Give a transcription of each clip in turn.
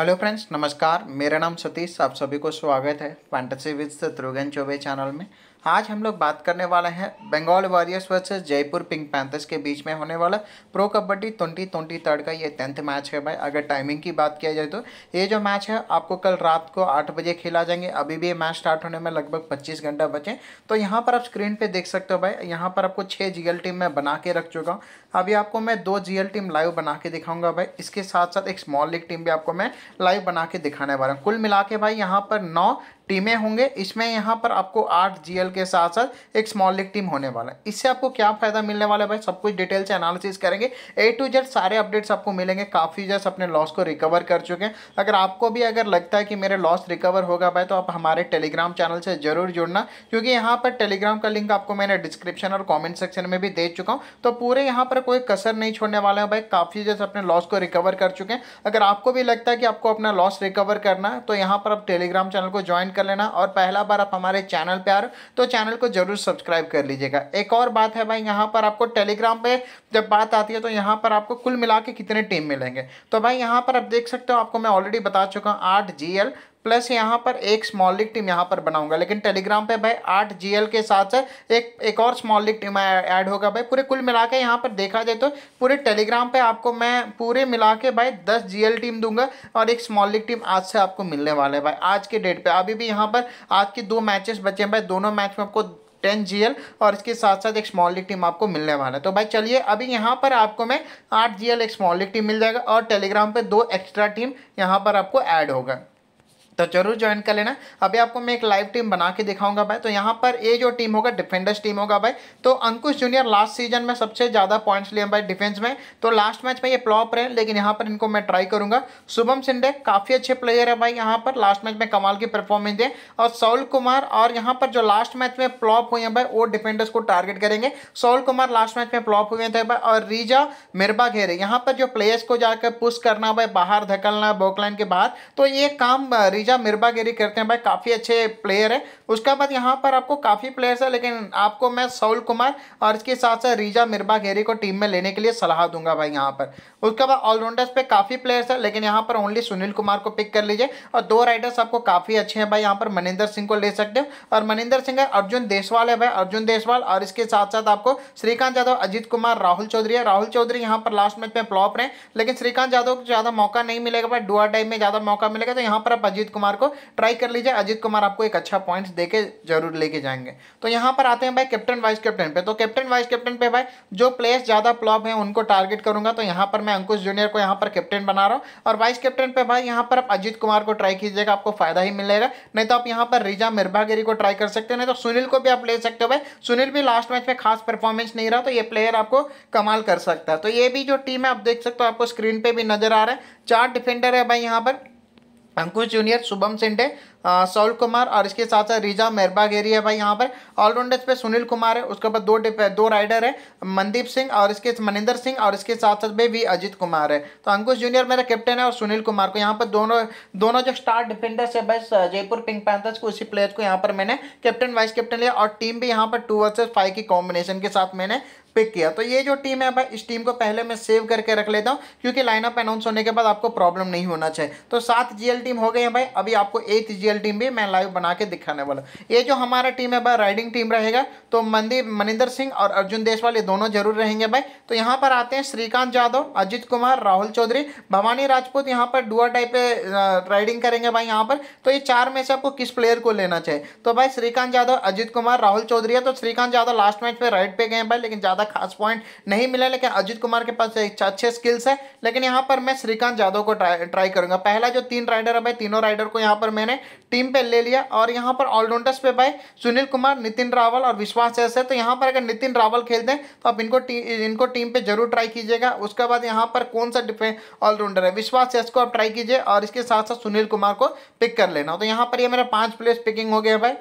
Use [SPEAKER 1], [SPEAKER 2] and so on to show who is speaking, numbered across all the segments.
[SPEAKER 1] hello friends नमस्कार मेरा नाम सतीश आप सभी को स्वागत है fantasy with Shatrughan Choubey channel में आज हम लोग बात करने वाले हैं Bengal warriors versus Jaipur pink panthers के बीच में होने वाला pro kabaddi twenty twenty third का ये टेंथ मैच है भाई अगर टाइमिंग की बात किया जाए तो ये जो मैच है आपको कल रात को आठ बजे खेला जाएंगे अभी भी ये मैच स्टार्ट होने में लगभग पच्चीस घंटा बचे तो यहाँ पर आप स्क्रीन पर देख सकते हो भाई यहाँ पर आपको छः जी टीम मैं बना के रख चुका हूँ अभी आपको मैं दो जी टीम लाइव बना के दिखाऊंगा भाई इसके साथ साथ एक स्मॉल लीग टीम भी आपको मैं लाइव बना के दिखाने वाला हूँ कुल मिला के भाई यहाँ पर नौ टीमें होंगे इसमें यहाँ पर आपको आठ जीएल के साथ साथ एक स्मॉल लीग टीम होने वाला है इससे आपको क्या फायदा मिलने वाला है भाई सब कुछ डिटेल से एनालिसिस करेंगे ए टू जेड सारे अपडेट्स आपको मिलेंगे काफ़ी जैसे अपने लॉस को रिकवर कर चुके हैं अगर आपको भी अगर लगता है कि मेरे लॉस रिकवर होगा भाई तो आप हमारे टेलीग्राम चैनल से जरूर जुड़ना क्योंकि यहाँ पर टेलीग्राम का लिंक आपको मैंने डिस्क्रिप्शन और कॉमेंट सेक्शन में भी दे चुका हूँ तो पूरे यहाँ पर कोई कसर नहीं छोड़ने वाला है भाई काफ़ी जैसे अपने लॉस को रिकवर कर चुके हैं अगर आपको भी लगता है कि आपको अपना लॉस रिकवर करना है तो यहाँ पर आप टेलीग्राम चैनल को ज्वाइन कर लेना और पहला बार आप हमारे चैनल पर आ रहे तो चैनल को जरूर सब्सक्राइब कर लीजिएगा एक और बात है भाई यहाँ पर आपको टेलीग्राम पर जब बात आती है तो यहाँ पर आपको कुल मिला के कितने टीम मिलेंगे तो भाई यहाँ पर आप देख सकते हो आपको मैं ऑलरेडी बता चुका हूँ आठ जी प्लस यहाँ पर एक स्मॉल लिग टीम यहाँ पर बनाऊंगा लेकिन टेलीग्राम पे भाई आठ जीएल के साथ साथ एक एक और स्मॉल लिग टीम ऐड होगा भाई पूरे कुल मिला के यहाँ पर देखा जाए तो पूरे टेलीग्राम पे आपको मैं पूरे मिला के भाई दस जीएल टीम दूंगा और एक स्मॉल लिग टीम आज से आपको मिलने वाला है भाई आज के डेट पर अभी भी यहाँ पर आज के दो मैचेस बचे हैं भाई दोनों मैच में आपको टेन जी और इसके साथ साथ एक स्मॉल लिग टीम आपको मिलने वाला है तो भाई चलिए अभी यहाँ पर आपको मैं आठ जी एक स्मॉल लिग टीम मिल जाएगा और टेलीग्राम पर दो एक्स्ट्रा टीम यहाँ पर आपको ऐड होगा तो जरूर ज्वाइन कर लेना अभी आपको मैं एक लाइव टीम बना के दिखाऊंगा भाई तो यहाँ पर ये जो टीम होगा डिफेंडर्स टीम होगा भाई तो अंकुश जूनियर लास्ट सीजन में सबसे ज़्यादा पॉइंट्स लिए भाई डिफेंस में तो लास्ट मैच में ये प्लॉप रहे लेकिन यहाँ पर इनको मैं ट्राई करूंगा शुभम सिंडे काफ़ी अच्छे प्लेयर है भाई यहाँ पर लास्ट मैच में कमाल की परफॉर्मेंस दिए और सौल कुमार और यहाँ पर जो लास्ट मैच में प्लॉप हुए हैं भाई वो डिफेंडर्स को टारगेट करेंगे सौल कुमार लास्ट मैच में प्लॉप हुए थे भाई और रीजा मिर्बा घेरे यहाँ पर जो प्लेयर्स को जाकर पुश करना भाई बाहर धकलना बोकलाइन के बाहर तो ये काम हरीजा मिर्बा गिरी करते हैं भाई काफ़ी अच्छे प्लेयर है उसके बाद यहाँ पर आपको काफ़ी प्लेयर्स है लेकिन आपको मैं सौल कुमार और इसके साथ साथ रीजा मिर्बा को टीम में लेने के लिए सलाह दूंगा भाई यहाँ पर उसके बाद ऑलराउंडर्स पे काफ़ी प्लेयर्स है लेकिन यहाँ पर ओनली सुनील कुमार को पिक कर लीजिए और दो राइडर्स आपको काफ़ी अच्छे हैं भाई यहाँ पर मनिंदर सिंह को ले सकते हो और मनिंदर सिंह है अर्जुन देशवाल है भाई अर्जुन देसवाल और इसके साथ साथ आपको श्रीकांत यादव अजीत कुमार राहुल चौधरी है राहुल चौधरी यहाँ पर लास्ट मैच में फ्लॉप रहे लेकिन श्रीकांत यादव को ज़्यादा मौका नहीं मिलेगा भाई डुआ टाइम में ज़्यादा मौका मिलेगा तो यहाँ पर आप अजीत अजित कुमार को ट्राई कर लीजिए अजित कुमार आपको एक अच्छा पॉइंट्स देके जरूर लेके जाएंगे तो यहाँ पर आते हैं भाई कैप्टन वाइस कैप्टन पे तो कैप्टन वाइस कैप्टन पे भाई जो प्लेयर्स ज़्यादा प्लॉप हैं उनको टारगेट करूंगा तो यहाँ पर मैं अंकुश जूनियर को यहाँ पर कैप्टन बना रहा हूँ और वाइस कैप्टन पे भाई यहाँ पर आप अजित कुमार को ट्राई कीजिएगा आपको फायदा ही मिलेगा नहीं तो आप यहाँ पर रिजा मिर्भागिरी को ट्राई कर सकते हैं नहीं तो सुनील को भी आप ले सकते हो भाई सुनील भी लास्ट मैच में खास परफॉर्मेंस नहीं रहा तो ये प्लेयर आपको कमाल कर सकता है तो ये भी जो टीम है आप देख सकते हो आपको स्क्रीन पर भी नजर आ रहा है चार डिफेंडर है भाई यहाँ पर అంకుష్ జూనియర్ శుభం సెంటే सौल कुमार और इसके साथ साथ रीजा मेहरबागेरी है भाई यहाँ पर ऑलराउंडर्स पे सुनील कुमार है उसके बाद दो दो राइडर है मनदीप सिंह और इसके मनिंदर सिंह और इसके साथ साथ भी वी अजित कुमार है तो अंकुश जूनियर मेरा कैप्टन है और सुनील कुमार को यहाँ पर दोनों दोनों जो स्टार डिफेंडर्स है बस जयपुर पिंक पैंथर्स को उसी प्लेयर को यहाँ पर मैंने कैप्टन वाइस कैप्टन लिया और टीम भी यहाँ पर टू वर्सेज फाइव की कॉम्बिनेशन के साथ मैंने पिक किया तो ये जो टीम है भाई इस टीम को पहले मैं सेव करके रख लेता हूँ क्योंकि लाइनअप अनाउंस होने के बाद आपको प्रॉब्लम नहीं होना चाहिए तो सात जीएल टीम हो गए हैं भाई अभी आपको एक जी ऑफिशियल टीम भी मैं लाइव बना के दिखाने वाला ये जो हमारा टीम है भाई राइडिंग टीम रहेगा तो मंदीप मनिंदर सिंह और अर्जुन देशवाल ये दोनों जरूर रहेंगे भाई तो यहाँ पर आते हैं श्रीकांत यादव अजित कुमार राहुल चौधरी भवानी राजपूत यहाँ पर डुआ टाइप राइडिंग करेंगे भाई यहाँ पर तो ये चार में से आपको किस प्लेयर को लेना चाहिए तो भाई श्रीकांत यादव अजित कुमार राहुल चौधरी है तो श्रीकांत यादव लास्ट मैच में राइड पे गए भाई लेकिन ज़्यादा खास पॉइंट नहीं मिला लेकिन अजित कुमार के पास अच्छे स्किल्स है लेकिन यहाँ पर मैं श्रीकांत यादव को ट्राई ट्राई करूंगा पहला जो तीन राइडर है भाई तीनों राइडर को यहाँ पर मैंने टीम पे ले लिया और यहाँ पर ऑलराउंडर्स पे भाई सुनील कुमार नितिन रावल और विश्वास एस है तो यहाँ पर अगर नितिन रावल खेलते हैं तो आप इनको टी, इनको टीम पे जरूर ट्राई कीजिएगा उसके बाद यहाँ पर कौन सा डिफे ऑलराउंडर है विश्वास एस को आप ट्राई कीजिए और इसके साथ साथ सुनील कुमार को पिक कर लेना तो यहाँ पर ये मेरा पाँच प्लेयर्स पिकिंग हो गया भाई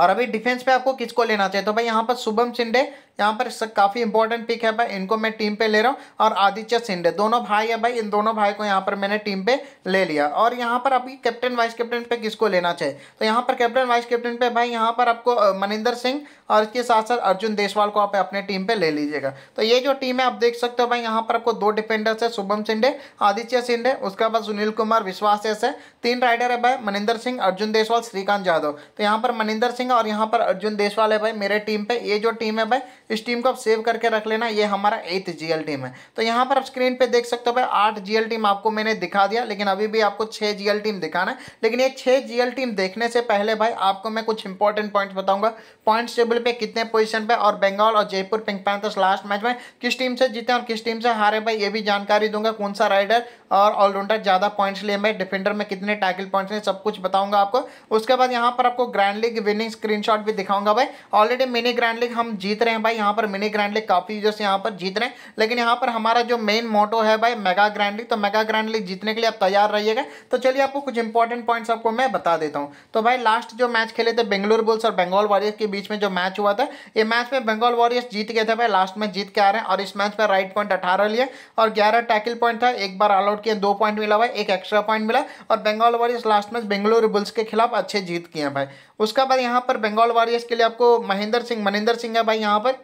[SPEAKER 1] और अभी डिफेंस पे आपको किसको लेना चाहिए तो भाई यहाँ पर शुभम शिंडे यहाँ पर काफ़ी इंपॉर्टेंट पिक है भाई इनको मैं टीम पे ले रहा हूँ और आदित्य सिंडे दोनों भाई है भाई इन दोनों भाई को यहाँ पर मैंने टीम पे ले लिया और यहाँ पर आपकी कैप्टन वाइस कैप्टन पे किसको लेना चाहिए तो यहाँ पर कैप्टन वाइस कैप्टन पे भाई यहाँ पर आपको मनिंदर सिंह और इसके साथ साथ अर्जुन देशवाल को आप अपने टीम पे ले लीजिएगा तो ये जो टीम है आप देख सकते हो भाई यहाँ पर आपको दो डिफेंडर्स है शुभम सिंडे आदित्य सिंडे उसके बाद सुनील कुमार विश्वास एस है तीन राइडर है भाई मनिंदर सिंह अर्जुन देशवाल श्रीकांत यादव तो यहाँ पर मनिंदर सिंह और यहाँ पर अर्जुन देशवाल है भाई मेरे टीम पे ये जो टीम है भाई इस टीम को आप सेव करके रख लेना ये हमारा एथ जी टीम है तो यहाँ पर आप स्क्रीन पे देख सकते हो भाई आठ जी टीम आपको मैंने दिखा दिया लेकिन अभी भी आपको छः जी टीम दिखाना है लेकिन ये छः जी टीम देखने से पहले भाई आपको मैं कुछ इंपॉर्टेंट पॉइंट्स बताऊंगा पॉइंट्स टेबल पे कितने पोजिशन पे और बंगाल और Jaipur pink panthers last match में किस टीम से जीते और किस टीम से हारे भाई ये भी जानकारी दूंगा कौन सा राइडर और ऑलराउंडर ज़्यादा पॉइंट्स लिए भाई डिफेंडर में कितने टैकल पॉइंट्स हैं सब कुछ बताऊंगा आपको उसके बाद यहाँ पर आपको ग्रैंड लीग विनिंग स्क्रीनशॉट भी दिखाऊंगा भाई ऑलरेडी मिनी ग्रैंड लीग हम जीत रहे हैं भाई भाई यहाँ पर मिनी ग्रैंडली काफ़ी यूजर्स यहाँ पर जीत रहे हैं लेकिन यहाँ पर हमारा जो मेन मोटो है भाई मेगा ग्रैंडली तो मेगा ग्रैंडली जीतने के लिए आप तैयार रहिएगा तो चलिए आपको कुछ इंपॉर्टेंट पॉइंट्स आपको मैं बता देता हूँ तो भाई लास्ट जो मैच खेले थे बेंगलुर बुल्स और बंगाल वॉरियर्स के बीच में जो मैच हुआ था ये मैच में बंगाल वॉरियर्स जीत गए थे भाई लास्ट में जीत के आ रहे हैं और इस मैच में राइट पॉइंट अठारह लिए और ग्यारह टैकल पॉइंट था एक बार ऑल आउट किए दो पॉइंट मिला भाई एक एक्स्ट्रा पॉइंट मिला और Bengal warriors last match Bengaluru bulls के खिलाफ अच्छे जीत किए भाई उसका बाद यहाँ पर बंगाल वॉरियर्स के लिए आपको महेंद्र सिंह मनिंदर सिंह है भाई यहाँ पर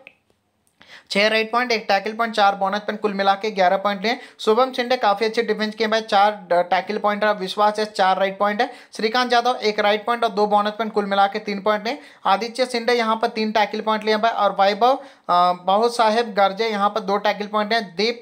[SPEAKER 1] छः राइट पॉइंट एक टैकल पॉइंट चार बोनस पॉइंट कुल मिला के ग्यारह पॉइंट लें शुभम शिंडे काफ़ी अच्छे डिफेंस के भाई चार टैकल पॉइंट है विश्वास है चार राइट पॉइंट है श्रीकांत यादव एक राइट पॉइंट और दो बोनस पॉइंट कुल मिला के तीन पॉइंट हैं आदित्य शिंडे यहाँ पर तीन टैकल पॉइंट लिए भाई और वैभव बाहू साहेब गर्जे यहाँ पर दो टैकल पॉइंट हैं दीप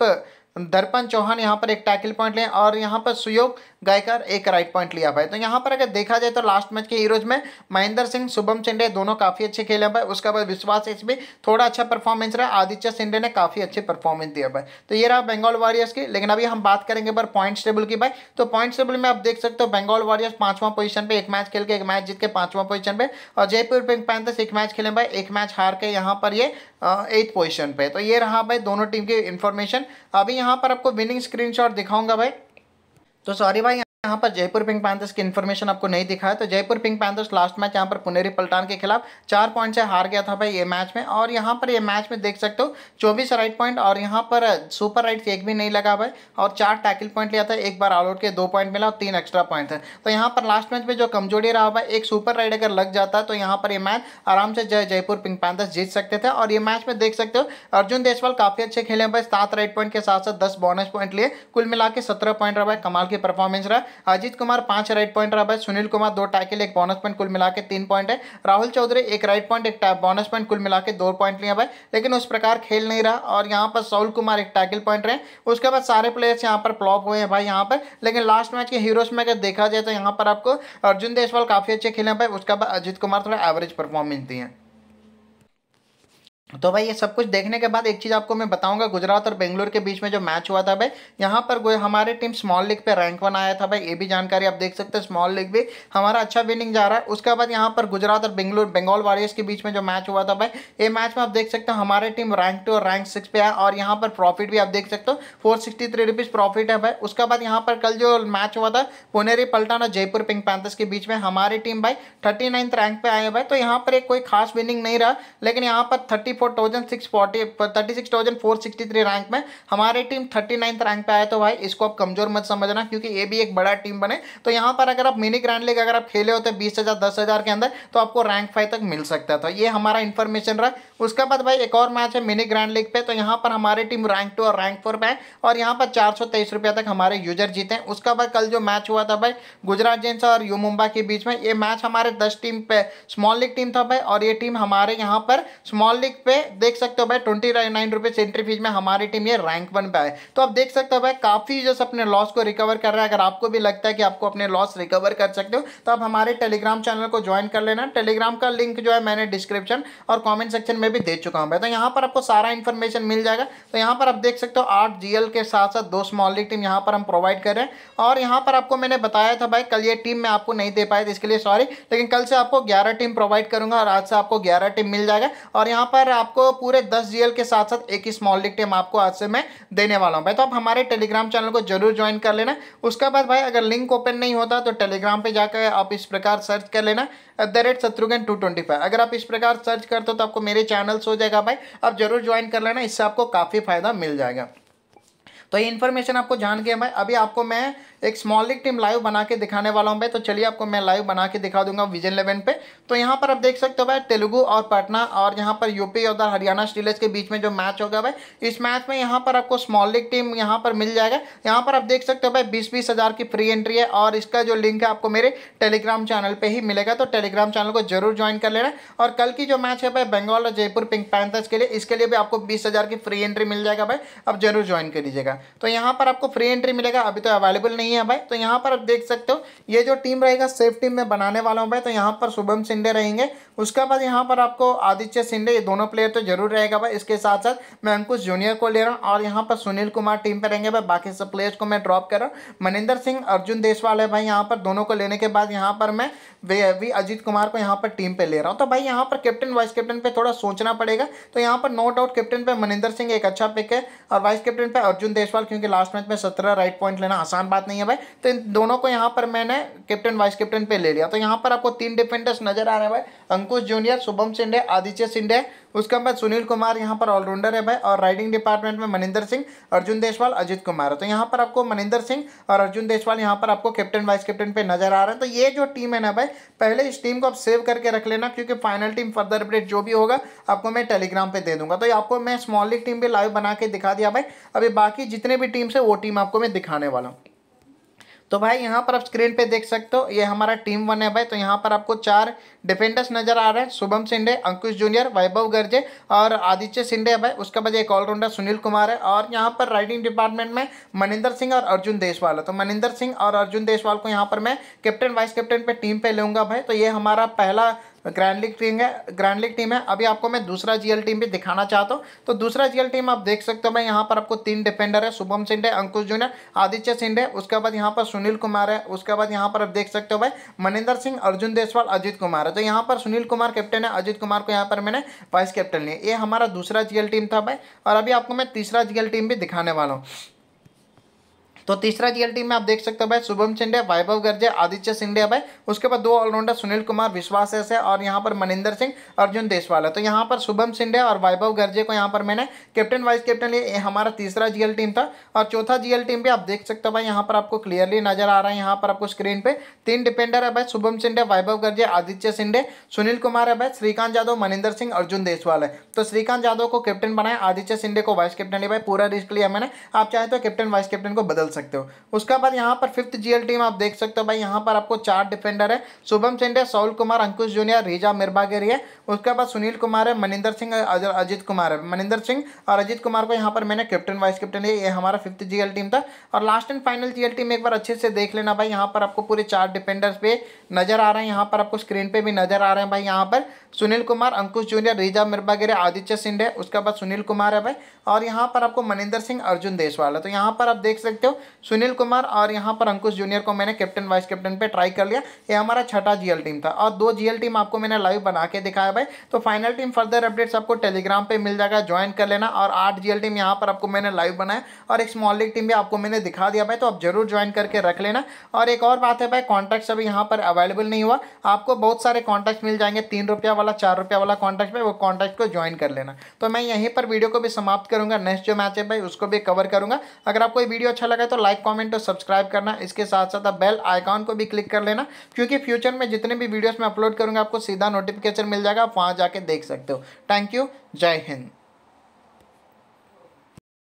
[SPEAKER 1] दर्पण चौहान यहाँ पर एक टैकल पॉइंट लिया और यहाँ पर सुयोग गायकर एक राइट पॉइंट लिया भाई तो यहाँ पर अगर देखा जाए तो लास्ट मैच के हीरोज में महेंद्र सिंह शुभम सिंडे दोनों काफ़ी अच्छे खेले हैं भाई उसका बाद विश्वास एस भी थोड़ा अच्छा परफॉर्मेंस रहा आदित्य सिंडे ने काफ़ी अच्छे परफॉर्मेंस दिया भाई तो ये रहा बंगाल वॉरियर्स की लेकिन अभी हम बात करेंगे पर पॉइंट्स टेबल की भाई तो पॉइंट्स टेबल में आप देख सकते हो बंगाल वॉरियर्स पांचवा पोजिशन पे एक मैच खेल के एक मैच जीत के पांचवा पोजिशन पे और जयपुर पिंक पैंथर्स एक मैच खेले भाई एक मैच हार के यहाँ पर ये एट पोजिशन पे तो ये रहा भाई दोनों टीम की इन्फॉर्मेशन अभी यहाँ पर आपको विनिंग स्क्रीनशॉट दिखाऊंगा भाई तो सॉरी भाई यहाँ पर जयपुर पिंक पैंथर्स की इन्फॉर्मेशन आपको नहीं दिखा है तो Jaipur pink panthers last match यहाँ पर पुनेरी पलटान के खिलाफ चार पॉइंट से हार गया था भाई ये मैच में और यहाँ पर ये मैच में देख सकते हो चौबीस राइट पॉइंट और यहाँ पर सुपर राइट एक भी नहीं लगा भाई और चार टैकल पॉइंट लिया था एक बार आउट के दो पॉइंट मिला और तीन एक्स्ट्रा पॉइंट है तो यहाँ पर लास्ट मैच में जो कमजोरी रहा भाई एक सुपर राइड अगर लग जाता तो यहाँ पर ये मैच आराम से जय जयपुर पिंक पैंथर्स जीत सकते थे और ये मैच में देख सकते हो अर्जुन देसवाल काफ़ी अच्छे खेले भाई सात राइट पॉइंट के साथ साथ दस बोनस पॉइंट लिए कुल मिला के सत्रह पॉइंट रहा भाई कमाल की परफॉर्मेंस रहा अजीत कुमार पांच राइट पॉइंट रहा है सुनील कुमार दो टाइकिल एक बोनस पॉइंट कुल मिला के तीन पॉइंट है राहुल चौधरी एक राइट पॉइंट एक बोनस पॉइंट कुल मिला के दो पॉइंट लिया भाई लेकिन उस प्रकार खेल नहीं रहा और यहाँ पर सौल कुमार एक टाइकिल पॉइंट रहे उसके बाद सारे प्लेयर्स यहाँ पर फ्लॉप हुए हैं भाई यहाँ पर लेकिन लास्ट मैच के हीरोज में अगर देखा जाए तो यहाँ पर आपको अर्जुन देसवाल काफ़ी अच्छे खेले भाई उसके बाद अजीत कुमार थोड़ा एवरेज परफॉर्मेंस दिए हैं तो भाई ये सब कुछ देखने के बाद एक चीज़ आपको मैं बताऊंगा गुजरात और बेंगलुरु के बीच में जो मैच हुआ था भाई यहाँ पर हमारी टीम स्मॉल लीग पे रैंक वन आया था भाई ये भी जानकारी आप देख सकते हैं स्मॉल लीग भी हमारा अच्छा विनिंग जा रहा है उसके बाद यहाँ पर गुजरात और बेंगलुरु बंगाल वॉरियर्स के बीच में जो मैच हुआ था भाई ये मैच में आप देख सकते हो हमारी टीम रैंक टू और रैंक सिक्स पे है और यहाँ पर प्रॉफिट भी आप देख सकते हो four sixty three rupees profit है भाई उसके बाद यहाँ पर कल जो मैच हुआ था पुनेरी पल्टन और जयपुर पिंक पैंथर्स के बीच में हमारी टीम भाई थर्टी रैंक पे आए भाई तो यहाँ पर एक कोई खास विनिंग नहीं रहा लेकिन यहाँ पर थर्टी थर्टी रैंक में हमारी टीम थर्टी नाइन्थ रैंक पे आया तो भाई इसको आप कमजोर मत समझना क्योंकि ये भी एक बड़ा टीम बने तो यहाँ पर अगर आप मिनी ग्रैंड लीग अगर आप खेले होते तो बीस हज़ार दस हज़ार के अंदर तो आपको रैंक फाइव तक मिल सकता था तो ये हमारा इन्फॉर्मेशन रहा उसके बाद भाई एक और मैच है मिनी ग्रैंड लीग पे तो यहाँ पर हमारी टीम रैंक टू और रैंक फोर पे और यहाँ पर चार रुपया तक हमारे यूजर जीते हैं उसके बाद कल जो मैच हुआ था भाई गुजरात जेंट्स और यू मुंबा के बीच में ये मैच हमारे दस टीम पे स्मॉल लीग टीम था भाई और ये टीम हमारे यहाँ पर स्मॉल लीग पे देख सकते हो भाई twenty nine rupees entry fee में हमारी टीम ये रैंक वन पे आए तो आप देख सकते हो भाई काफ़ी जो अपने लॉस को रिकवर कर रहा है अगर आपको भी लगता है कि आपको अपने लॉस रिकवर कर सकते हो तो आप हमारे टेलीग्राम चैनल को ज्वाइन कर लेना टेलीग्राम का लिंक जो है मैंने डिस्क्रिप्शन और कॉमेंट सेक्शन में भी दे चुका हूँ भाई तो यहाँ पर आपको सारा इन्फॉर्मेशन मिल जाएगा तो यहाँ पर आप देख सकते हो आठ जी के साथ साथ दो स्मॉल टीम यहाँ पर हम प्रोवाइड कर रहे हैं और यहाँ पर आपको मैंने बताया था भाई कल ये टीम मैं आपको नहीं दे पाया था इसके लिए सॉरी लेकिन कल से आपको ग्यारह टीम प्रोवाइड करूंगा और आज से आपको ग्यारह टीम मिल जाएगा और यहाँ पर आपको पूरे दस जी के साथ साथ एक स्मॉल लिक टेम आपको आज से मैं देने वाला हूँ भाई तो आप हमारे टेलीग्राम चैनल को जरूर ज्वाइन कर लेना उसके बाद भाई अगर लिंक ओपन नहीं होता तो टेलीग्राम पर जाकर आप इस प्रकार सर्च कर लेना at the rate Shatrughan two twenty five अगर आप इस प्रकार सर्च करते हो तो आपको मेरे चैनल्स हो जाएगा भाई आप जरूर ज्वाइन कर लेना इससे आपको काफ़ी फ़ायदा मिल जाएगा तो ये इन्फॉर्मेशन आपको जान के भाई अभी आपको मैं एक स्मॉल लीग टीम लाइव बना के दिखाने वाला हूँ भाई तो चलिए आपको मैं लाइव बना के दिखा दूंगा विजन इलेवन पे तो यहाँ पर आप देख सकते हो भाई तेलुगु और पटना और यहाँ पर यूपी और हरियाणा स्टीलर्स के बीच में जो मैच होगा भाई इस मैच में यहाँ पर आपको स्मॉल लीग टीम यहाँ पर मिल जाएगा यहाँ पर आप देख सकते हो भाई बीस बीस हज़ार की फ्री एंट्री है और इसका जो लिंक है आपको मेरे टेलीग्राम चैनल पर ही मिलेगा तो टेलीग्राम चैनल को जरूर ज्वाइन कर लेना और कल की जो मैच है भाई बंगाल और जयपुर पिंक पैंथर्स के लिए इसके लिए भी आपको बीस की फ्री एंट्री मिल जाएगा भाई आप जरूर ज्वाइन कर लीजिएगा है तो यहाँ पर आपको फ्री एंट्री मिलेगा अभी तो अवेलेबल नहीं है भाई तो यहाँ पर आप देख सकते हो ये जो टीम रहेगा सेफ टीम में बनाने वाला हूँ भाई तो यहाँ पर शुभम सिंडे रहेंगे उसके बाद यहाँ पर आपको आदित्य सिंडे ये दोनों प्लेयर तो जरूर रहेगा भाई इसके साथ साथ मैं अंकुश जूनियर को ले रहा हूँ और यहाँ पर सुनील कुमार टीम पर रहेंगे भाई बाकी सब प्लेयर्स को मैं ड्रॉप कर रहा हूँ मनिंदर सिंह अर्जुन देशवाल है भाई यहाँ पर दोनों को लेने के बाद यहाँ पर मैं वे वी अजीत कुमार को यहाँ पर टीम पे ले रहा हूँ तो भाई यहाँ पर कैप्टन वाइस कैप्टन पे थोड़ा सोचना पड़ेगा तो यहाँ पर नो डाउट कैप्टन पे मनिंदर सिंह एक अच्छा पिक है और वाइस कैप्टन पे अर्जुन देश जायसवाल क्योंकि लास्ट मैच में सत्रह राइट पॉइंट लेना आसान बात नहीं है भाई तो इन दोनों को यहाँ पर मैंने कैप्टन वाइस कैप्टन पे ले लिया तो यहाँ पर आपको तीन डिफेंडर्स नजर आ रहे हैं भाई अंकुश जूनियर शुभम सिंडे आदित्य सिंडे उसके बाद सुनील कुमार यहाँ पर ऑलराउंडर है भाई और राइडिंग डिपार्टमेंट में मनिंदर सिंह अर्जुन देशवाल अजित कुमार है तो यहाँ पर आपको मनिंदर सिंह और अर्जुन देशवाल यहाँ पर आपको कैप्टन वाइस कैप्टन पे नजर आ रहे हैं तो ये जो टीम है ना भाई पहले इस टीम को आप सेव करके रख लेना क्योंकि फाइनल टीम फर्दर अपडेट जो भी होगा आपको मैं टेलीग्राम पर दे दूंगा तो आपको मैं स्मॉल लीग टीम भी लाइव बना के दिखा दिया भाई अभी बाकी जितने भी टीम्स है वो टीम आपको मैं दिखाने वाला हूँ तो भाई यहाँ पर आप स्क्रीन पे देख सकते हो ये हमारा टीम वन है भाई तो यहाँ पर आपको चार डिफेंडर्स नजर आ रहे हैं शुभम सिंडे अंकुश जूनियर वैभव गर्जे और आदित्य सिंडे है भाई उसके बाद एक ऑलराउंडर सुनील कुमार है और यहाँ पर राइडिंग डिपार्टमेंट में मनिंदर सिंह और अर्जुन देशवाल है तो मनिंदर सिंह और अर्जुन देशवाल को यहाँ पर मैं कैप्टन वाइस कैप्टन पर टीम पर लूँगा भाई तो ये हमारा पहला ग्रैंड लीग टीम है ग्रैंड लीग टीम है अभी आपको मैं दूसरा जीएल टीम भी दिखाना चाहता हूँ तो दूसरा जीएल टीम आप देख सकते हो मैं यहाँ पर आपको तीन डिफेंडर है शुभम सिंह है अंकुश जूनियर आदित्य सिंह है उसके बाद यहाँ पर सुनील कुमार है उसके बाद यहाँ पर आप देख सकते हो भाई मनिंदर सिंह अर्जुन देसवाल अजित कुमार है तो यहाँ पर सुनील कुमार कैप्टन है अजित कुमार को यहाँ पर मैंने वाइस कैप्टन लिया ये हमारा दूसरा जीएल टीम था भाई और अभी आपको मैं तीसरा जीएल टीम भी दिखाने वाला हूँ तो तीसरा जीएल टीम में आप देख सकते हो भाई शुभम सिंधिया वैभव गर्जे आदित्य सिंधिया भाई उसके बाद दो ऑलराउंडर सुनील कुमार विश्वास ऐसे और यहाँ पर मनिंदर सिंह अर्जुन है तो यहाँ पर शुभम सिंधिया और वैभव गर्जे को यहाँ पर मैंने कैप्टन वाइस कैप्टन ये हमारा तीसरा जीएल टीम था और चौथा जीएल टीम भी आप देख सकते हो भाई यहाँ पर आपको क्लियरली नजर आ रहा है यहाँ पर आपको स्क्रीन पर तीन डिपेंडर है भाई शुभम सिंधे वैभव गर्जे आदित्य सिंधे सुनील कुमार है भाई श्रीकांत यादव मनिंदर सिंह अर्जुन देशवाल है तो श्रीकांत यादव को कैप्टन बनाया आदित्य सिंधे को वाइस कैप्टन है भाई पूरा रिस्क लिया मैंने आप चाहे तो कैप्टन वाइस कैप्टन को बदल सकते सकते हो उसके बाद यहाँ पर फिफ्थ जीएल टीम आप देख सकते हो भाई यहाँ पर आपको चार डिफेंडर है शुभम सिंह है Saul Kumar Ankush junior Reza Mirbagheri है उसके बाद सुनील कुमार है मनिंदर सिंह अजित कुमार है मनिंदर सिंह और अजित कुमार को यहाँ पर मैंने कैप्टन वाइस कैप्टन है ये हमारा फिफ्थ जी टीम था और last and final G team एक बार अच्छे से देख लेना भाई यहाँ पर आपको पूरे चार डिफेंडर्स पे नजर आ रहे हैं यहाँ पर आपको स्क्रीन पर भी नजर आ रहे हैं भाई यहाँ पर Sunil Kumar Ankush junior Reza Mirbagheri Aditya Singh है उसके बाद सुनील कुमार है भाई और यहाँ पर आपको मनिंदर सिंह अर्जुन देशवाल है तो यहाँ पर आप देख सकते हो सुनील कुमार और यहाँ पर अंकुश जूनियर को मैंने कैप्टन वाइस कैप्टन पे ट्राई कर लिया ये हमारा छठा जीएल टीम था और दो जीएल टीम आपको मैंने लाइव बना के दिखाया भाई तो फाइनल टीम फर्दर अपडेट्स आपको टेलीग्राम पे मिल जाएगा ज्वाइन कर लेना और आठ जीएल टीम यहाँ पर आपको मैंने लाइव बनाया और एक स्मॉल लीग टीम भी आपको मैंने दिखा दिया भाई तो आप जरूर ज्वाइन करके रख लेना और एक और बात है भाई कॉन्टैक्ट्स अभी यहाँ पर अवेलेबल नहीं हुआ आपको बहुत सारे कॉन्टैक्ट्स मिल जाएंगे तीन रुपया वाला चार रुपया वाला कॉन्टैक्ट में वो कॉन्टैक्ट को ज्वाइन कर लेना तो मैं यहीं पर वीडियो को भी समाप्त करूँगा नेक्स्ट जो मैच है भाई उसको भी कवर करूँगा अगर आपको वीडियो अच्छा लगा तो लाइक कॉमेंट और सब्सक्राइब करना इसके साथ साथ बेल आइकॉन को भी क्लिक कर लेना क्योंकि फ्यूचर में जितने भी वीडियोज़ में अपलोड करूँगा आपको सीधा नोटिफिकेशन मिल जाएगा आप वहाँ जाके देख सकते हो थैंक यू जय हिंद